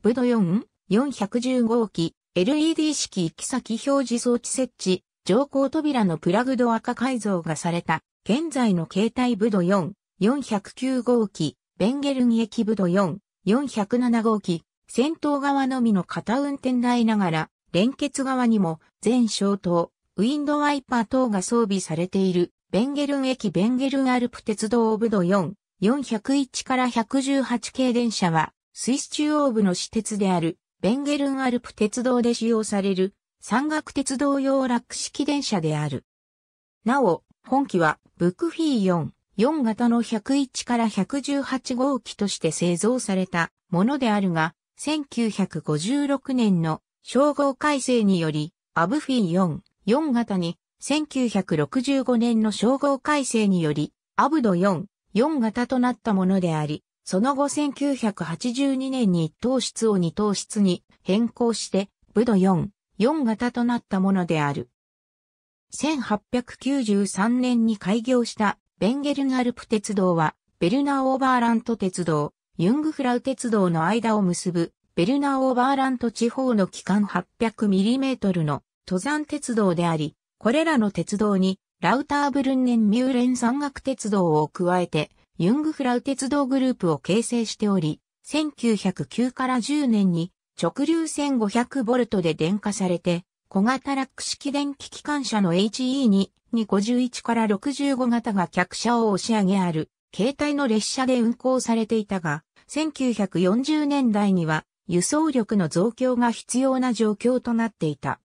ブド4、410号機、LED 式行き先表示装置設置、乗降扉のプラグド赤改造がされた、現在の携帯ブド4、409号機、ベンゲルン駅ブド4、407号機、先頭側のみの片運転台ながら、連結側にも全消灯、ウィンドワイパー等が装備されている、ベンゲルン駅ベンゲルンアルプ鉄道ブド4、401から118系電車は、スイス中央部の私鉄である、ベンゲルンアルプ鉄道で使用される、山岳鉄道用ラック式電車である。なお、本機は、ブックフィー4、4型の101から118号機として製造されたものであるが、1956年の称号改正により、アブフィー4、4型に、1965年の称号改正により、アブド4、4型となったものであり、その後1982年に1等室を2等室に変更して、武道4、4型となったものである。1893年に開業したベンゲルンアルプ鉄道は、ベルナー・オーバーラント鉄道、ユングフラウ鉄道の間を結ぶ、ベルナー・オーバーラント地方の期間 800mm の登山鉄道であり、これらの鉄道に、ラウターブルンネン・ミューレン山岳鉄道を加えて、ユングフラウ鉄道グループを形成しており、1909から10年に直流 1500V で電化されて、小型ラック式電気機関車の HE に、に51から65型が客車を押し上げある、携帯の列車で運行されていたが、1940年代には輸送力の増強が必要な状況となっていた。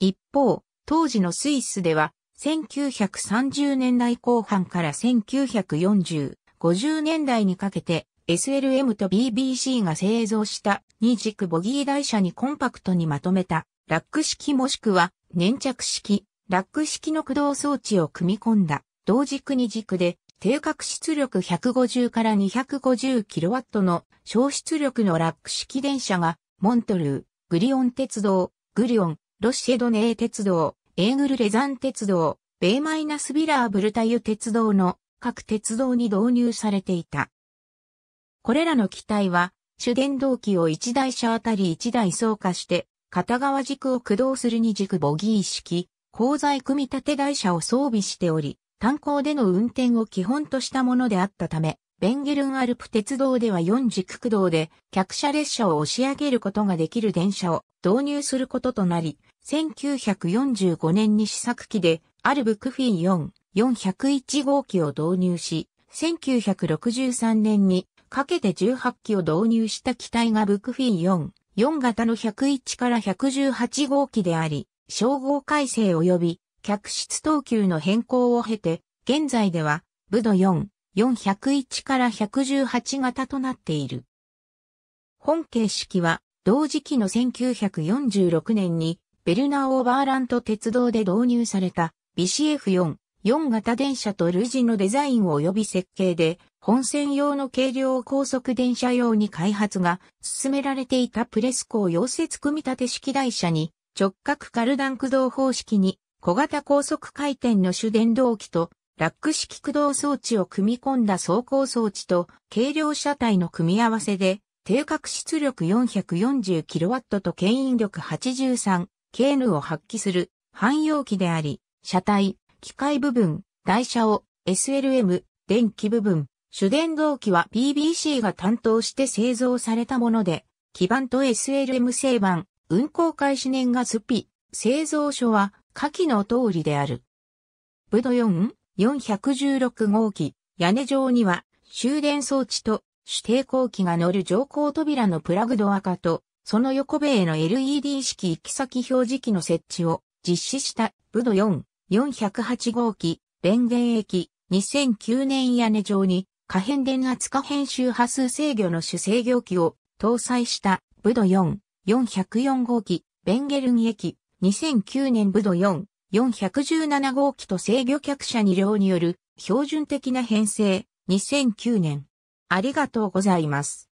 一方、当時のスイスでは1930年代後半から1940、50年代にかけて SLM と BBC が製造した二軸ボギー台車にコンパクトにまとめたラック式もしくは粘着式、ラック式の駆動装置を組み込んだ同軸二軸で定格出力150から 250kW の消出力のラック式電車がモントルー、グリオン鉄道、グリオン、ロシェドネー鉄道、エーグルレザン鉄道、ベイマイナスビラーブルタユ鉄道の各鉄道に導入されていた。これらの機体は、主電動機を1台車あたり1台走化して、片側軸を駆動する二軸ボギー式、鋼材組み立て台車を装備しており、炭鉱での運転を基本としたものであったため、ベンゲルンアルプ鉄道では4軸駆動で客車列車を押し上げることができる電車を導入することとなり、1945年に試作機でアルブクフィー4、401号機を導入し、1963年にかけて18機を導入した機体がブクフィー4、4型の101から118号機であり、称号改正及び客室等級の変更を経て、現在では、ブド4、401から118型となっている。本形式は同時期の1946年にベルナー・オーバーラント鉄道で導入された BCF4、4型電車と類似のデザイン及び設計で本線用の軽量高速電車用に開発が進められていたプレスコー溶接組み立て式台車に直角カルダン駆動方式に小型高速回転の主電動機とラック式駆動装置を組み込んだ走行装置と軽量車体の組み合わせで、定格出力 440kW と牽引力 83KN を発揮する汎用機であり、車体、機械部分、台車を SLM、電気部分、主電動機は PBC が担当して製造されたもので、基板と SLM 製板、運行開始年がスピ、製造所は下記の通りである。ブド4 416号機、屋根上には終電装置と主抵抗機が乗る乗降扉のプラグドア化と、その横部への LED 式行き先表示器の設置を実施したブド4、408号機、連電駅、2009年屋根上に可変電圧可変周波数制御の主制御機を搭載したブド4、404号機、ベンゲルン駅、2009年ブド4、417号機と制御客車2両による標準的な編成2009年。ありがとうございます。